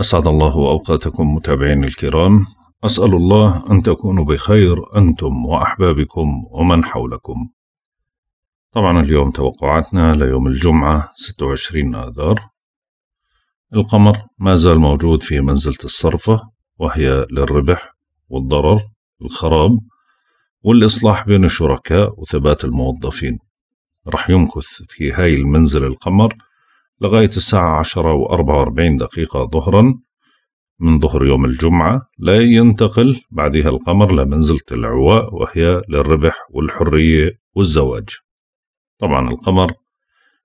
أسعد الله أوقاتكم متابعين الكرام أسأل الله أن تكونوا بخير أنتم وأحبابكم ومن حولكم طبعا اليوم توقعاتنا ليوم الجمعة 26 آذار القمر ما زال موجود في منزلة الصرفة وهي للربح والضرر والخراب والإصلاح بين الشركاء وثبات الموظفين رح يمكث في هاي المنزل القمر لغاية الساعة عشرة وأربعة وأربعين دقيقة ظهرا من ظهر يوم الجمعة لا ينتقل بعدها القمر لمنزلة العواء وهي للربح والحرية والزواج طبعا القمر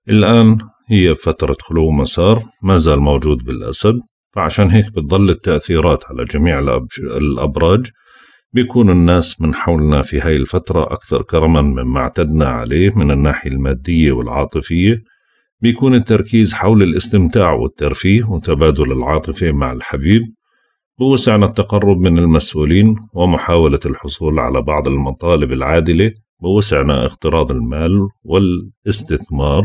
الآن هي فترة خلو مسار ما زال موجود بالأسد فعشان هيك بتضل التأثيرات على جميع الأبراج بيكون الناس من حولنا في هاي الفترة أكثر كرما مما اعتدنا عليه من الناحية المادية والعاطفية بيكون التركيز حول الاستمتاع والترفيه وتبادل العاطفة مع الحبيب بوسعنا التقرب من المسؤولين ومحاولة الحصول على بعض المطالب العادلة بوسعنا اقتراض المال والاستثمار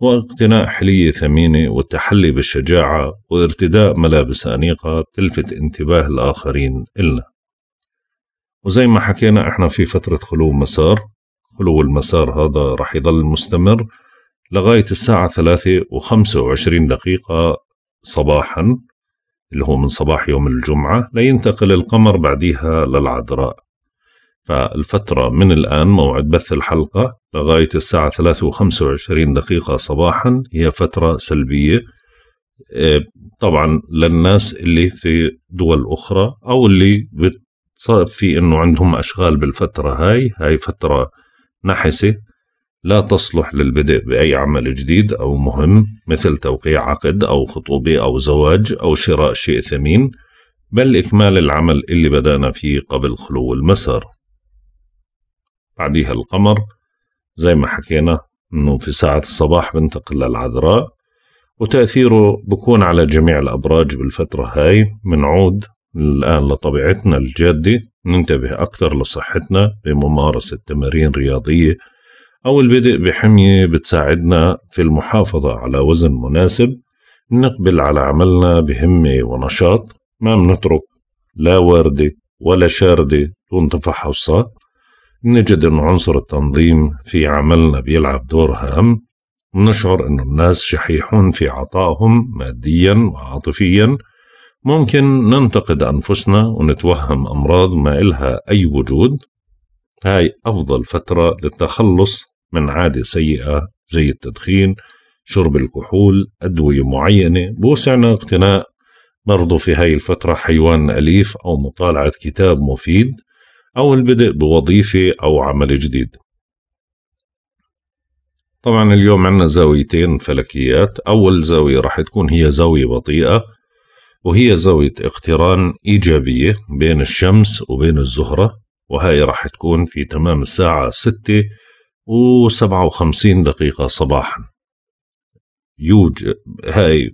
واقتناء حلية ثمينة والتحلي بالشجاعة وارتداء ملابس أنيقة تلفت انتباه الآخرين إلنا وزي ما حكينا احنا في فترة خلو مسار خلو المسار هذا رح يضل مستمر لغاية الساعة ثلاثة وخمسة وعشرين دقيقة صباحا اللي هو من صباح يوم الجمعة لينتقل القمر بعديها للعذراء فالفترة من الآن موعد بث الحلقة لغاية الساعة ثلاثة وخمسة وعشرين دقيقة صباحا هي فترة سلبية إيه، طبعا للناس اللي في دول أخرى أو اللي في أنه عندهم أشغال بالفترة هاي هاي فترة نحسة لا تصلح للبدء بأي عمل جديد أو مهم مثل توقيع عقد أو خطوبة أو زواج أو شراء شيء ثمين بل إكمال العمل اللي بدأنا فيه قبل خلو المسار بعديها القمر زي ما حكينا أنه في ساعة الصباح بنتقل للعذراء وتأثيره بكون على جميع الأبراج بالفترة هاي منعود الآن لطبيعتنا الجادة ننتبه أكثر لصحتنا بممارسة تمارين رياضية أو البدء بحمية بتساعدنا في المحافظة على وزن مناسب نقبل على عملنا بهمة ونشاط ما منترك لا واردة ولا شاردة دون تفحصها نجد أن عنصر التنظيم في عملنا بيلعب دور هام نشعر أن الناس شحيحون في عطائهم ماديا وعاطفيا ممكن ننتقد أنفسنا ونتوهم أمراض ما إلها أي وجود هاي أفضل فترة للتخلص من عادة سيئة زي التدخين شرب الكحول أدوية معينة بوسعنا اقتناء برضو في هاي الفترة حيوان أليف أو مطالعة كتاب مفيد أو البدء بوظيفة أو عمل جديد طبعا اليوم عندنا زاويتين فلكيات أول زاوية راح تكون هي زاوية بطيئة وهي زاوية اقتران إيجابية بين الشمس وبين الزهرة وهي راح تكون في تمام الساعة 6 و57 دقيقة صباحا يوجد هاي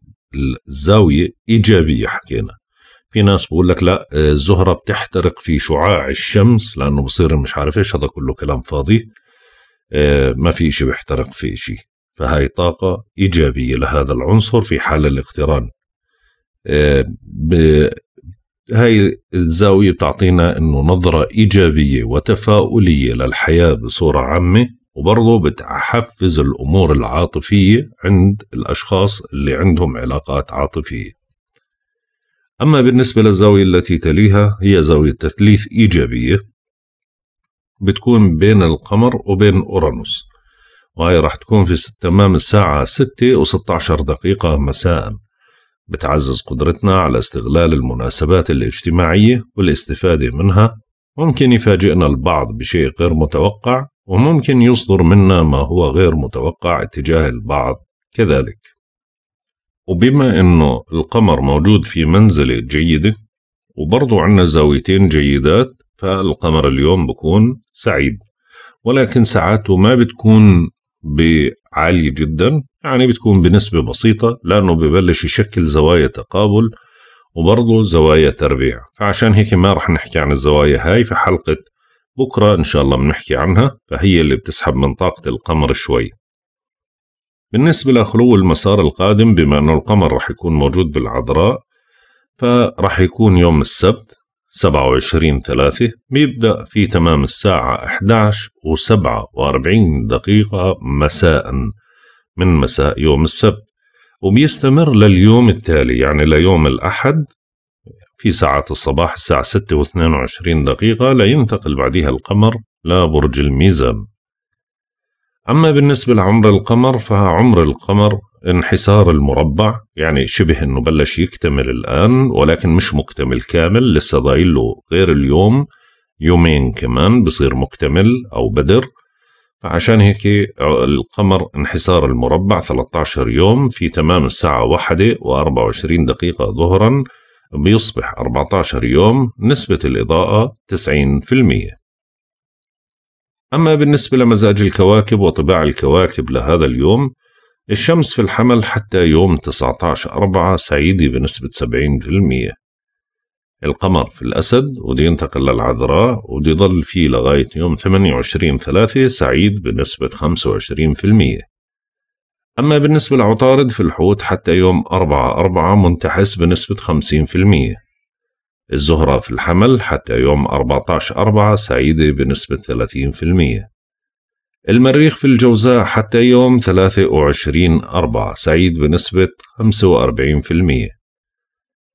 الزاوية إيجابية حكينا في ناس بقول لك لا الزهرة بتحترق في شعاع الشمس لأنه بصير مش عارف إيش هذا كله كلام فاضي آه، ما في إشي بيحترق في إشي فهاي طاقة إيجابية لهذا العنصر في حال الاقتران آه، هاي الزاوية بتعطينا انه نظرة ايجابية وتفاؤلية للحياة بصورة عامة وبرضه بتحفز الامور العاطفية عند الاشخاص اللي عندهم علاقات عاطفية اما بالنسبة للزاوية التي تليها هي زاوية تثليث ايجابية بتكون بين القمر وبين اورانوس وهي راح تكون في تمام الساعة ستة وستة عشر دقيقة مساءً بتعزز قدرتنا على استغلال المناسبات الاجتماعية والاستفادة منها ممكن يفاجئنا البعض بشيء غير متوقع وممكن يصدر منا ما هو غير متوقع اتجاه البعض كذلك وبما أنه القمر موجود في منزلة جيدة وبرضو عنا زاويتين جيدات فالقمر اليوم بكون سعيد ولكن ساعاته ما بتكون بعالية جدا يعني بتكون بنسبة بسيطة لأنه ببلش يشكل زوايا تقابل وبرضه زوايا تربيع فعشان هيك ما رح نحكي عن الزوايا هاي في حلقة بكرة إن شاء الله بنحكي عنها فهي اللي بتسحب من طاقة القمر شوي بالنسبة لخلو المسار القادم بما أنه القمر رح يكون موجود بالعذراء فرح يكون يوم السبت 27 ثلاثة بيبدأ في تمام الساعة 11 و47 دقيقة مساءً من مساء يوم السبت وبيستمر لليوم التالي يعني ليوم الأحد في ساعات الصباح الساعة 6 و22 دقيقة لينتقل بعدها القمر لبرج الميزان أما بالنسبة لعمر القمر فعمر القمر انحسار المربع يعني شبه أنه بلش يكتمل الآن ولكن مش مكتمل كامل لسه ضايل له غير اليوم يومين كمان بصير مكتمل أو بدر فعشان هيك القمر انحسار المربع 13 يوم في تمام الساعة واحدة و24 دقيقة ظهرا بيصبح 14 يوم نسبة الإضاءة 90% أما بالنسبة لمزاج الكواكب وطباع الكواكب لهذا اليوم الشمس في الحمل حتى يوم 19 أربعة سعيدة بنسبة 70% القمر في الأسد ودي ينتقل للعذراء ودي يضل فيه لغاية يوم 28 ثلاثة سعيد بنسبة 25% أما بالنسبة لعطارد في الحوت حتى يوم 4 4 منتحس بنسبة 50% الزهرة في الحمل حتى يوم 14 4 سعيدة بنسبة 30% المريخ في الجوزاء حتى يوم 23 أربعة سعيد بنسبة 45%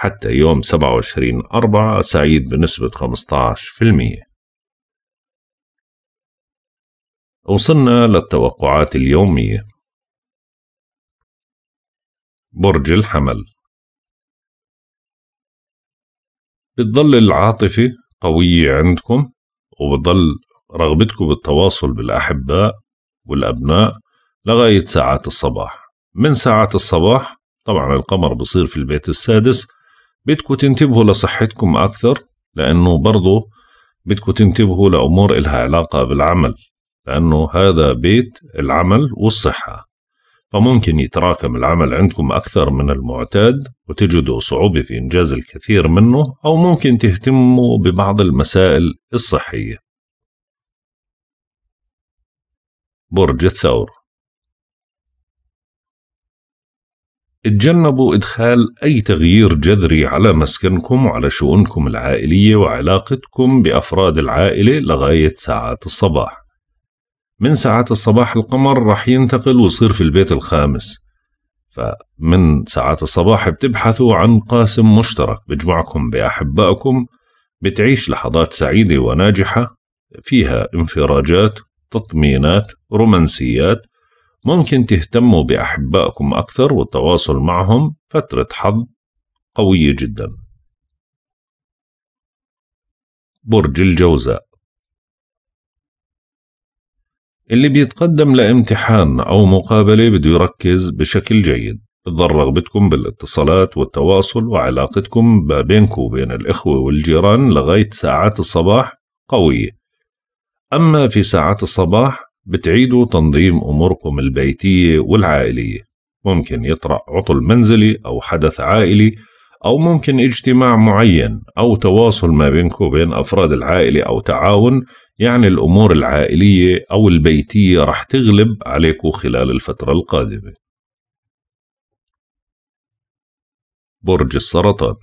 حتى يوم 27 أربعة سعيد بنسبة 15% وصلنا للتوقعات اليومية برج الحمل بتضل العاطفة قوية عندكم وبتضل رغبتكم بالتواصل بالأحباء والأبناء لغاية ساعات الصباح من ساعات الصباح طبعا القمر بصير في البيت السادس بدكم تنتبهوا لصحتكم أكثر لأنه برضو بدكم تنتبهوا لأمور إلها علاقة بالعمل لأنه هذا بيت العمل والصحة فممكن يتراكم العمل عندكم أكثر من المعتاد وتجدوا صعوبة في إنجاز الكثير منه أو ممكن تهتموا ببعض المسائل الصحية برج الثور اتجنبوا إدخال أي تغيير جذري على مسكنكم وعلى شؤونكم العائلية وعلاقتكم بأفراد العائلة لغاية ساعات الصباح من ساعات الصباح القمر رح ينتقل ويصير في البيت الخامس فمن ساعات الصباح بتبحثوا عن قاسم مشترك بجمعكم بأحبائكم بتعيش لحظات سعيدة وناجحة فيها انفراجات تطمينات رومانسيات ممكن تهتموا بأحبائكم أكثر والتواصل معهم فترة حظ قوية جدا برج الجوزاء اللي بيتقدم لامتحان أو مقابلة بده يركز بشكل جيد تظهر رغبتكم بالاتصالات والتواصل وعلاقتكم ما بينكم وبين الإخوة والجيران لغاية ساعات الصباح قوية أما في ساعات الصباح بتعيدوا تنظيم أموركم البيتية والعائلية ممكن يطرأ عطل منزلي أو حدث عائلي أو ممكن اجتماع معين أو تواصل ما بينكم وبين أفراد العائلة أو تعاون يعني الأمور العائلية أو البيتية رح تغلب عليكم خلال الفترة القادمة برج السرطان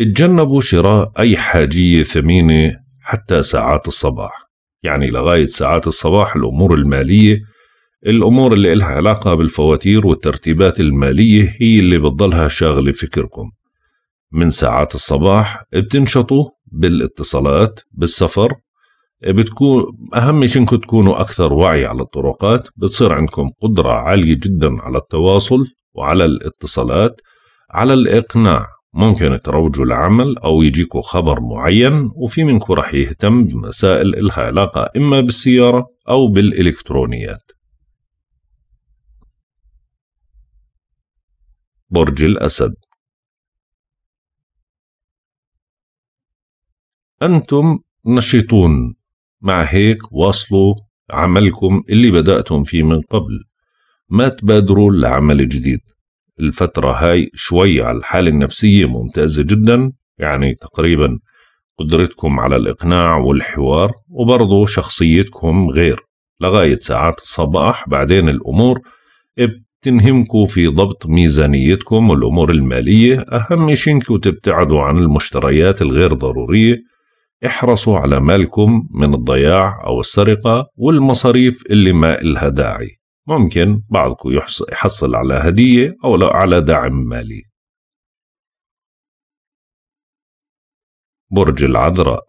اتجنبوا شراء أي حاجية ثمينة حتى ساعات الصباح يعني لغاية ساعات الصباح الأمور المالية الأمور اللي إلها علاقة بالفواتير والترتيبات المالية هي اللي بتضلها شاغلة فكركم من ساعات الصباح بتنشطوا بالاتصالات بالسفر بتكون أهم شيء إنكم تكونوا أكثر وعي على الطرقات بتصير عندكم قدرة عالية جدا على التواصل وعلى الاتصالات على الإقناع ممكن تروجوا لعمل أو يجيكوا خبر معين وفي منكم رح يهتم بمسائل إلها علاقة إما بالسيارة أو بالإلكترونيات برج الأسد أنتم نشيطون مع هيك واصلوا عملكم اللي بدأتم فيه من قبل ما تبادروا لعمل جديد الفترة هاي شوي على الحالة النفسية ممتازة جدا يعني تقريبا قدرتكم على الإقناع والحوار وبرضه شخصيتكم غير لغاية ساعات الصباح بعدين الأمور بتنهمكم في ضبط ميزانيتكم والأمور المالية أهم شيء إنكم تبتعدوا عن المشتريات الغير ضرورية احرصوا على مالكم من الضياع أو السرقة والمصاريف اللي ما إلها داعي ممكن بعضكم يحصل على هدية أو على دعم مالي برج العذراء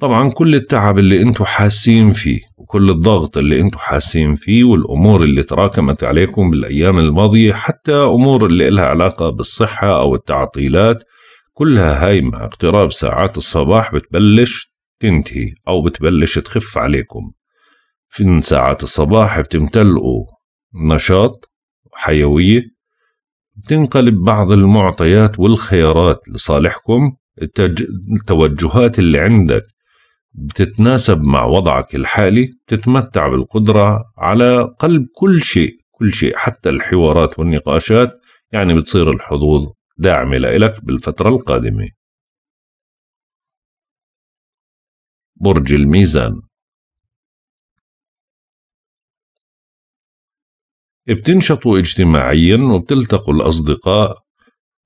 طبعا كل التعب اللي انتو حاسين فيه وكل الضغط اللي انتو حاسين فيه والامور اللي تراكمت عليكم بالايام الماضيه حتى امور اللي لها علاقه بالصحه او التعطيلات كلها هاي مع اقتراب ساعات الصباح بتبلش تنتهي أو بتبلش تخف عليكم في ساعات الصباح بتمتلئوا نشاط وحيوية بتنقلب بعض المعطيات والخيارات لصالحكم التج... التوجهات اللي عندك بتتناسب مع وضعك الحالي بتتمتع بالقدرة على قلب كل شيء كل شيء حتى الحوارات والنقاشات يعني بتصير الحظوظ داعمة لإلك بالفترة القادمة برج الميزان بتنشطوا اجتماعيا وبتلتقوا الأصدقاء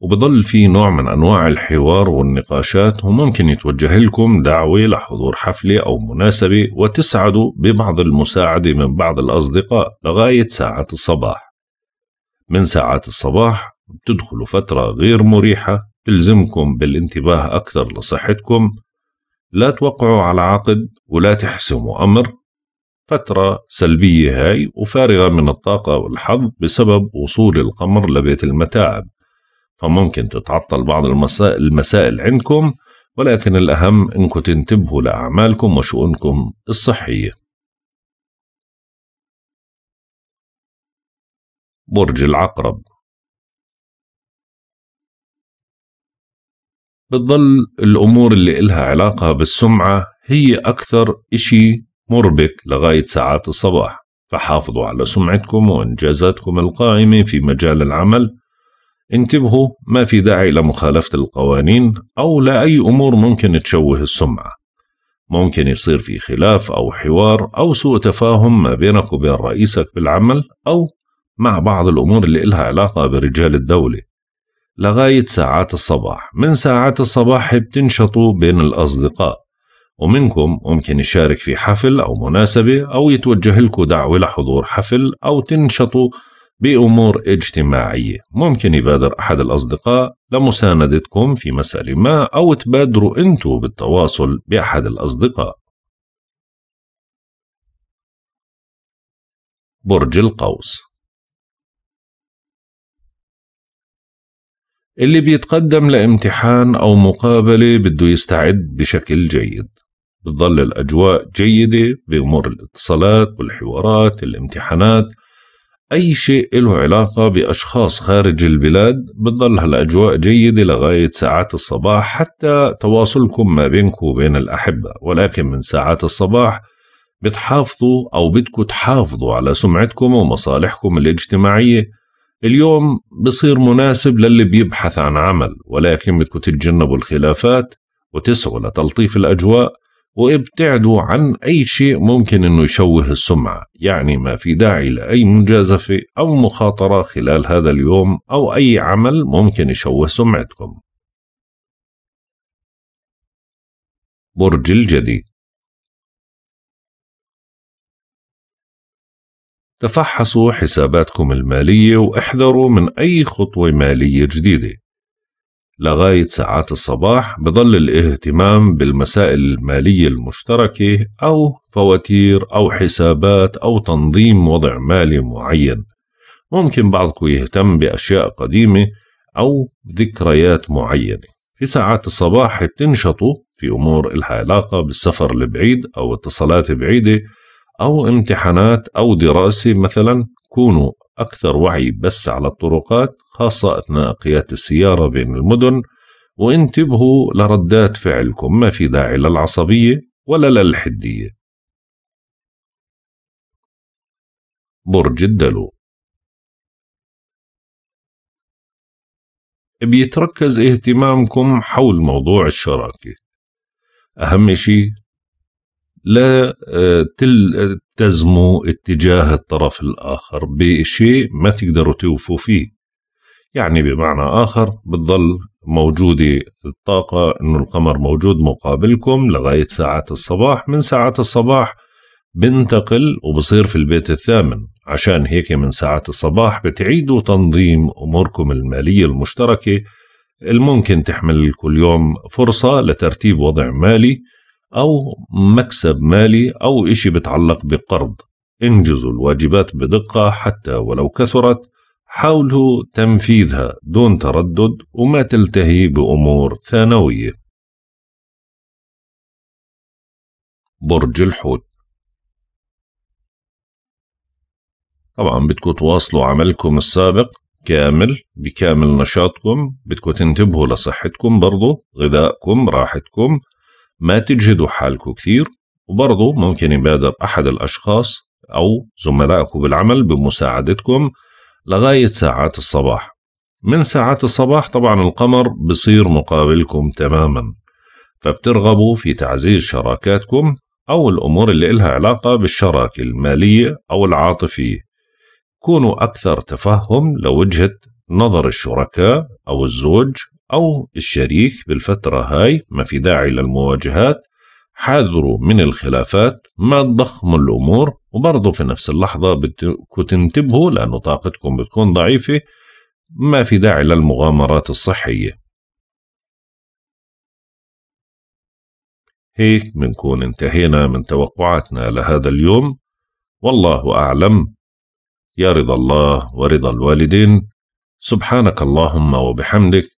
وبضل في نوع من أنواع الحوار والنقاشات وممكن يتوجه لكم دعوة لحضور حفلة أو مناسبة وتسعدوا ببعض المساعدة من بعض الأصدقاء لغاية ساعة الصباح من ساعات الصباح بتدخلوا فترة غير مريحة تلزمكم بالانتباه أكثر لصحتكم لا توقعوا على عقد ولا تحسموا أمر فترة سلبية هاي وفارغة من الطاقة والحظ بسبب وصول القمر لبيت المتاعب فممكن تتعطل بعض المسائل عندكم ولكن الأهم أنكم تنتبهوا لأعمالكم وشؤونكم الصحية برج العقرب بتضل الأمور اللي إلها علاقة بالسمعة هي أكثر إشي مربك لغاية ساعات الصباح فحافظوا على سمعتكم وإنجازاتكم القائمة في مجال العمل انتبهوا ما في داعي لمخالفة القوانين أو لأي أمور ممكن تشوه السمعة ممكن يصير في خلاف أو حوار أو سوء تفاهم ما بينك وبين رئيسك بالعمل أو مع بعض الأمور اللي إلها علاقة برجال الدولة لغاية ساعات الصباح من ساعات الصباح بتنشطوا بين الأصدقاء ومنكم ممكن يشارك في حفل أو مناسبة أو يتوجه لكم دعوة لحضور حفل أو تنشطوا بأمور اجتماعية ممكن يبادر أحد الأصدقاء لمساندتكم في مسألة ما أو تبادروا أنتوا بالتواصل بأحد الأصدقاء برج القوس اللي بيتقدم لامتحان أو مقابلة بده يستعد بشكل جيد بتظل الأجواء جيدة بأمور الاتصالات والحوارات الامتحانات أي شيء له علاقة بأشخاص خارج البلاد بتظل هالأجواء جيدة لغاية ساعات الصباح حتى تواصلكم ما بينكم وبين الأحبة ولكن من ساعات الصباح بتحافظوا أو بدكم تحافظوا على سمعتكم ومصالحكم الاجتماعية اليوم بصير مناسب للي بيبحث عن عمل ولكن بدكم تتجنبوا الخلافات وتسعوا لتلطيف الأجواء وابتعدوا عن أي شيء ممكن أنه يشوه السمعة يعني ما في داعي لأي مجازفة أو مخاطرة خلال هذا اليوم أو أي عمل ممكن يشوه سمعتكم برج الجديد تفحصوا حساباتكم المالية واحذروا من أي خطوة مالية جديدة لغاية ساعات الصباح بظل الاهتمام بالمسائل المالية المشتركة أو فواتير أو حسابات أو تنظيم وضع مالي معين ممكن بعضكم يهتم بأشياء قديمة أو ذكريات معينة في ساعات الصباح بتنشطوا في أمور الها علاقة بالسفر البعيد أو اتصالات بعيدة أو امتحانات أو دراسة مثلا كونوا أكثر وعي بس على الطرقات خاصة أثناء قيادة السيارة بين المدن وانتبهوا لردات فعلكم ما في داعي للعصبية ولا للحدية برج الدلو بيتركز اهتمامكم حول موضوع الشراكة أهم شيء لا آه، تلتزموا اتجاه الطرف الآخر بشيء ما تقدروا توفوا فيه يعني بمعنى آخر بتظل موجودة الطاقة أنه القمر موجود مقابلكم لغاية ساعات الصباح من ساعات الصباح بنتقل وبصير في البيت الثامن عشان هيك من ساعات الصباح بتعيدوا تنظيم أموركم المالية المشتركة الممكن تحمل كل يوم فرصة لترتيب وضع مالي أو مكسب مالي أو إشي بتعلق بقرض انجزوا الواجبات بدقة حتى ولو كثرت حاولوا تنفيذها دون تردد وما تلتهي بأمور ثانوية برج الحوت طبعا بدكم تواصلوا عملكم السابق كامل بكامل نشاطكم بدكم تنتبهوا لصحتكم برضو غذائكم راحتكم ما تجهدوا حالكم كثير وبرضه ممكن يبادر أحد الأشخاص أو زملائكم بالعمل بمساعدتكم لغاية ساعات الصباح من ساعات الصباح طبعا القمر بصير مقابلكم تماما فبترغبوا في تعزيز شراكاتكم أو الأمور اللي إلها علاقة بالشراكة المالية أو العاطفية كونوا أكثر تفهم لوجهة نظر الشركاء أو الزوج أو الشريك بالفترة هاي ما في داعي للمواجهات حاذروا من الخلافات ما تضخموا الأمور وبرضه في نفس اللحظة بدكم تنتبهوا لأنه طاقتكم بتكون ضعيفة ما في داعي للمغامرات الصحية هيك بنكون انتهينا من توقعاتنا لهذا اليوم والله أعلم يا رضا الله ورضا الوالدين سبحانك اللهم وبحمدك